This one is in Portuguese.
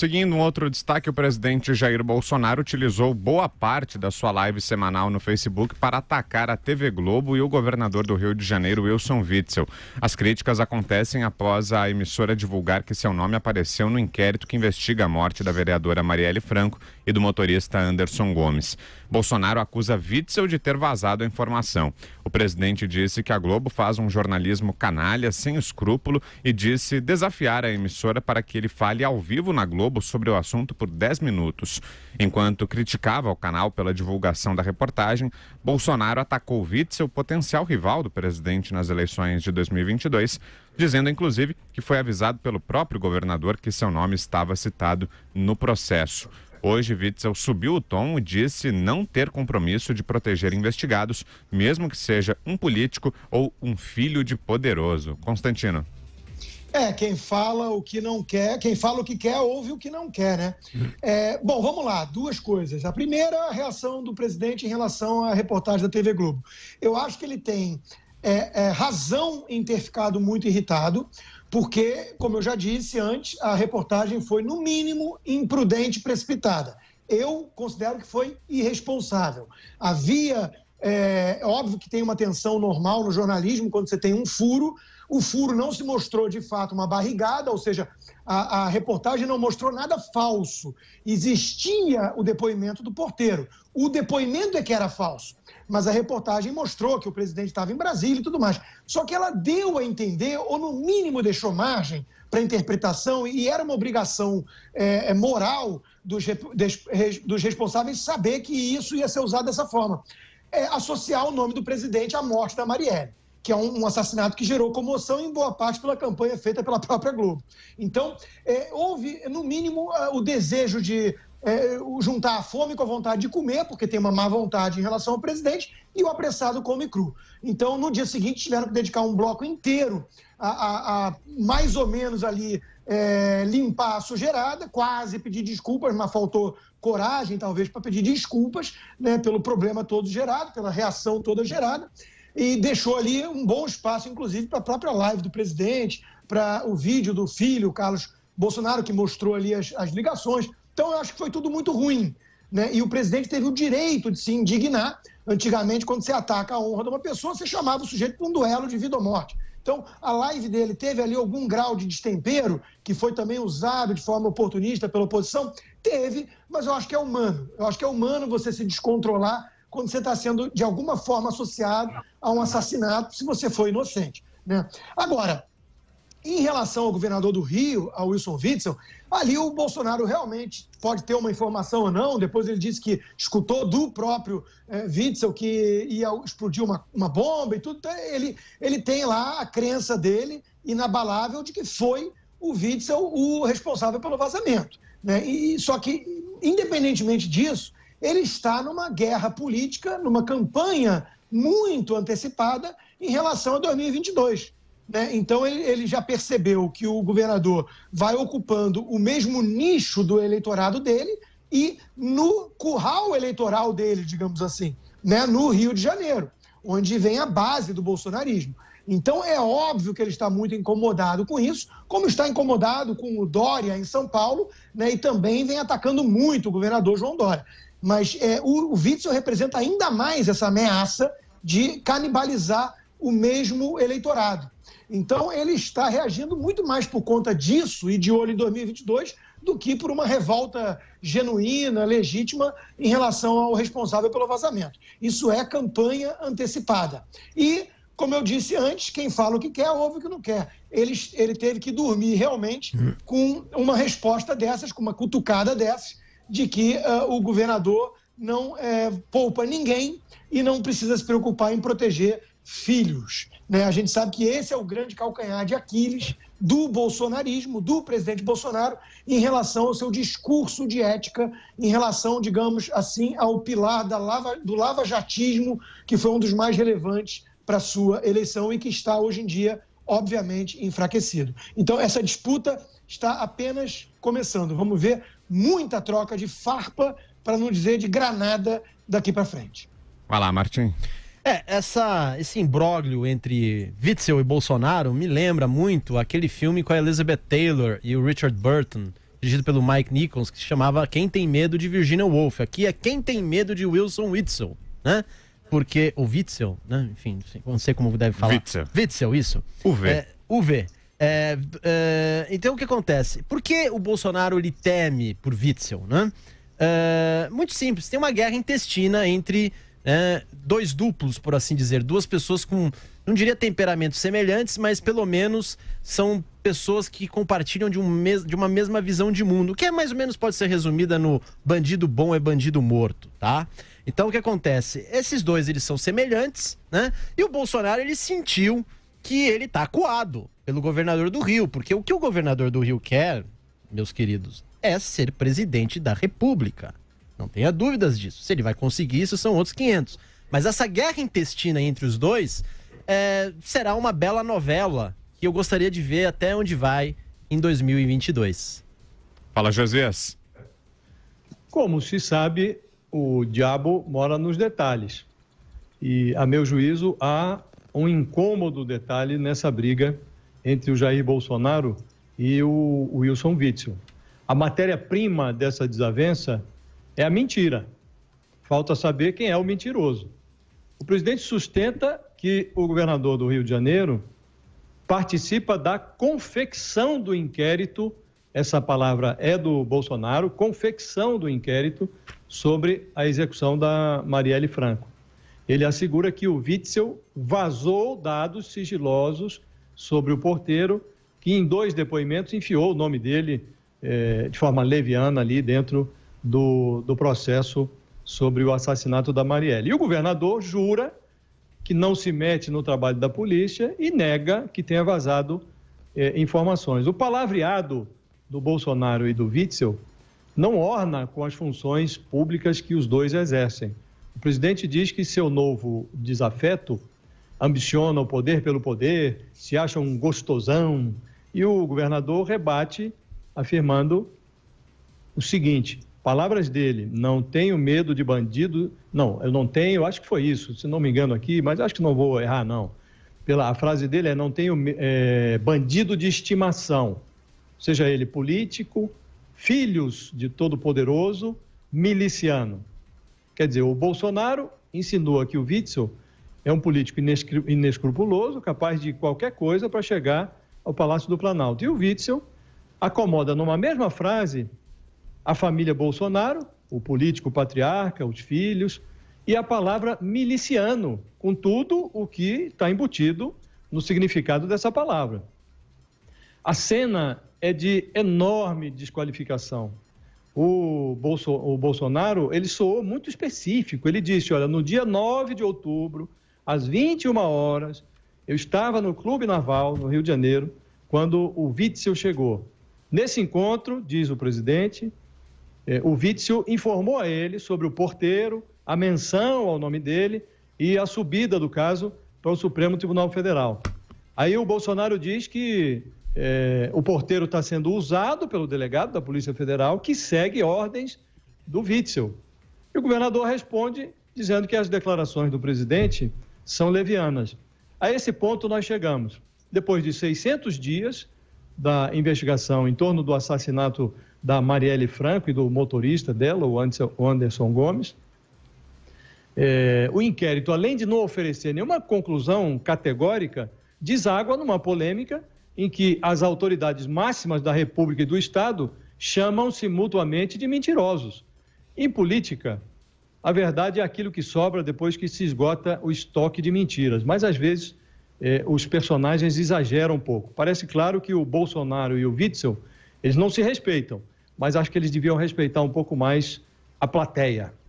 Seguindo um outro destaque, o presidente Jair Bolsonaro utilizou boa parte da sua live semanal no Facebook para atacar a TV Globo e o governador do Rio de Janeiro, Wilson Witzel. As críticas acontecem após a emissora divulgar que seu nome apareceu no inquérito que investiga a morte da vereadora Marielle Franco e do motorista Anderson Gomes. Bolsonaro acusa Witzel de ter vazado a informação. O presidente disse que a Globo faz um jornalismo canalha, sem escrúpulo, e disse desafiar a emissora para que ele fale ao vivo na Globo Globo sobre o assunto por 10 minutos. Enquanto criticava o canal pela divulgação da reportagem, Bolsonaro atacou Witzel, potencial rival do presidente nas eleições de 2022, dizendo inclusive que foi avisado pelo próprio governador que seu nome estava citado no processo. Hoje, Witzel subiu o tom e disse não ter compromisso de proteger investigados, mesmo que seja um político ou um filho de poderoso. Constantino. É, quem fala o que não quer, quem fala o que quer, ouve o que não quer, né? É, bom, vamos lá, duas coisas. A primeira, a reação do presidente em relação à reportagem da TV Globo. Eu acho que ele tem é, é, razão em ter ficado muito irritado, porque, como eu já disse antes, a reportagem foi, no mínimo, imprudente e precipitada. Eu considero que foi irresponsável. Havia. É óbvio que tem uma tensão normal no jornalismo quando você tem um furo, o furo não se mostrou de fato uma barrigada, ou seja, a, a reportagem não mostrou nada falso. Existia o depoimento do porteiro. O depoimento é que era falso mas a reportagem mostrou que o presidente estava em Brasília e tudo mais. Só que ela deu a entender, ou no mínimo deixou margem para interpretação, e era uma obrigação é, é moral dos, dos, responsáveis saber que isso ia ser usado dessa forma. É, associar o nome do presidente à morte da Marielle que é um, um, assassinato que gerou comoção em boa parte pela campanha feita pela própria Globo. Então, é, houve, no mínimo, é, o desejo de é, juntar a fome com a vontade de comer, porque tem uma má vontade em relação ao presidente, e o apressado come cru. Então, no dia seguinte, tiveram que dedicar um bloco inteiro a, a, a mais ou menos ali é, limpar a sujeirada, quase pedir desculpas, mas faltou coragem, talvez, para pedir desculpas né, pelo problema todo gerado, pela reação toda gerada e deixou ali um bom espaço, inclusive, para a própria live do presidente, para o vídeo do filho, Carlos Bolsonaro, que mostrou ali as, as ligações. Então, eu acho que foi tudo muito ruim. Né? E o presidente teve o direito de se indignar. Antigamente, quando você ataca a honra de uma pessoa, você chamava o sujeito para um duelo de vida ou morte. Então, a live dele teve ali algum grau de destempero, que foi também usado de forma oportunista pela oposição? Teve, mas eu acho que é humano. Eu acho que é humano você se descontrolar quando você está sendo, de alguma forma, associado a um assassinato, se você for inocente. Né? Agora, em relação ao governador do Rio, ao Wilson Witzel, ali o Bolsonaro realmente pode ter uma informação ou não. Depois ele disse que escutou do próprio é, Witzel que ia explodir uma, uma bomba e tudo. Então, ele, ele tem lá a crença dele, inabalável, de que foi o Witzel o responsável pelo vazamento. Né? E, só que, independentemente disso, ele está numa guerra política, numa campanha muito antecipada em relação a 2022. Né? Então, ele, ele já percebeu que o governador vai ocupando o mesmo nicho do eleitorado dele e no curral eleitoral dele, digamos assim, né? no Rio de Janeiro, onde vem a base do bolsonarismo. Então é óbvio que ele está muito incomodado com isso, como está incomodado com o Dória em São Paulo, né, e também vem atacando muito o governador João Dória. Mas é, o, o Witzel representa ainda mais essa ameaça de canibalizar o mesmo eleitorado. Então ele está reagindo muito mais por conta disso e de olho em 2022 do que por uma revolta genuína, legítima em relação ao responsável pelo vazamento. Isso é campanha antecipada. E como eu disse antes, quem fala o que quer, ouve o que não quer. Ele, ele teve que dormir realmente hum. com uma resposta dessas, com uma cutucada dessas, de que uh, o governador não é, poupa ninguém e não precisa se preocupar em proteger filhos. Né? A gente sabe que esse é o grande calcanhar de Aquiles do bolsonarismo, do presidente Bolsonaro, em relação ao seu discurso de ética, em relação, digamos assim, ao pilar lava, do lava-jatismo, que foi um dos mais relevantes para a sua eleição e que está hoje em dia, obviamente, enfraquecido. Então, essa disputa está apenas começando. Vamos ver muita troca de farpa, para não dizer de granada, daqui para frente. Vai lá, Martim. É, essa, esse imbróglio entre Witzel e Bolsonaro me lembra muito aquele filme com a Elizabeth Taylor e o Richard Burton, dirigido pelo Mike Nichols, que se chamava Quem Tem Medo de Virginia Woolf. Aqui é Quem Tem Medo de Wilson Witzel, né? Porque o Witzel, né? enfim, não sei como deve falar. Witzel. Witzel, isso. UV. É, UV. É, é, então o que acontece? Por que o Bolsonaro ele teme por Witzel, né? É, muito simples, tem uma guerra intestina entre né, dois duplos, por assim dizer, duas pessoas com, não diria temperamentos semelhantes, mas pelo menos são pessoas que compartilham de, um de uma mesma visão de mundo, que é mais ou menos pode ser resumida no bandido bom é bandido morto, tá? Então o que acontece? Esses dois eles são semelhantes, né? E o Bolsonaro ele sentiu que ele tá coado pelo governador do Rio, porque o que o governador do Rio quer, meus queridos, é ser presidente da República. Não tenha dúvidas disso. Se ele vai conseguir isso, são outros 500. Mas essa guerra intestina entre os dois é, será uma bela novela que eu gostaria de ver até onde vai em 2022. Fala, Josias. Como se sabe, o diabo mora nos detalhes. E, a meu juízo, há um incômodo detalhe nessa briga entre o Jair Bolsonaro e o Wilson Witzel. A matéria-prima dessa desavença é a mentira. Falta saber quem é o mentiroso. O presidente sustenta que o governador do Rio de Janeiro participa da confecção do inquérito, essa palavra é do Bolsonaro, confecção do inquérito sobre a execução da Marielle Franco. Ele assegura que o Witzel vazou dados sigilosos sobre o porteiro, que em dois depoimentos enfiou o nome dele eh, de forma leviana ali dentro do, do processo sobre o assassinato da Marielle. E o governador jura que não se mete no trabalho da polícia e nega que tenha vazado é, informações. O palavreado do Bolsonaro e do Witzel não orna com as funções públicas que os dois exercem. O presidente diz que seu novo desafeto ambiciona o poder pelo poder, se acha um gostosão, e o governador rebate afirmando o seguinte: Palavras dele, não tenho medo de bandido. Não, eu não tenho, acho que foi isso, se não me engano aqui, mas acho que não vou errar, não. Pela, a frase dele é: não tenho é, bandido de estimação, seja ele político, filhos de todo-poderoso, miliciano. Quer dizer, o Bolsonaro insinua que o Witzel é um político inescrupuloso, capaz de qualquer coisa para chegar ao Palácio do Planalto. E o Witzel acomoda numa mesma frase a família Bolsonaro, o político patriarca, os filhos, e a palavra miliciano, com tudo o que está embutido no significado dessa palavra. A cena é de enorme desqualificação. O, Bolso, o Bolsonaro, ele soou muito específico. Ele disse, olha, no dia 9 de outubro, às 21 horas, eu estava no Clube Naval, no Rio de Janeiro, quando o Witzel chegou. Nesse encontro, diz o presidente, é, o Witzel informou a ele sobre o porteiro, a menção ao nome dele e a subida do caso para o Supremo Tribunal Federal. Aí o Bolsonaro diz que é, o porteiro está sendo usado pelo delegado da Polícia Federal, que segue ordens do Witzel. E o governador responde dizendo que as declarações do presidente são levianas. A esse ponto nós chegamos. Depois de 600 dias da investigação em torno do assassinato da Marielle Franco e do motorista dela, o Anderson Gomes. É, o inquérito, além de não oferecer nenhuma conclusão categórica, deságua numa polêmica em que as autoridades máximas da República e do Estado chamam-se mutuamente de mentirosos. Em política, a verdade é aquilo que sobra depois que se esgota o estoque de mentiras, mas às vezes eh, os personagens exageram um pouco. Parece claro que o Bolsonaro e o Witzel, eles não se respeitam, mas acho que eles deviam respeitar um pouco mais a plateia.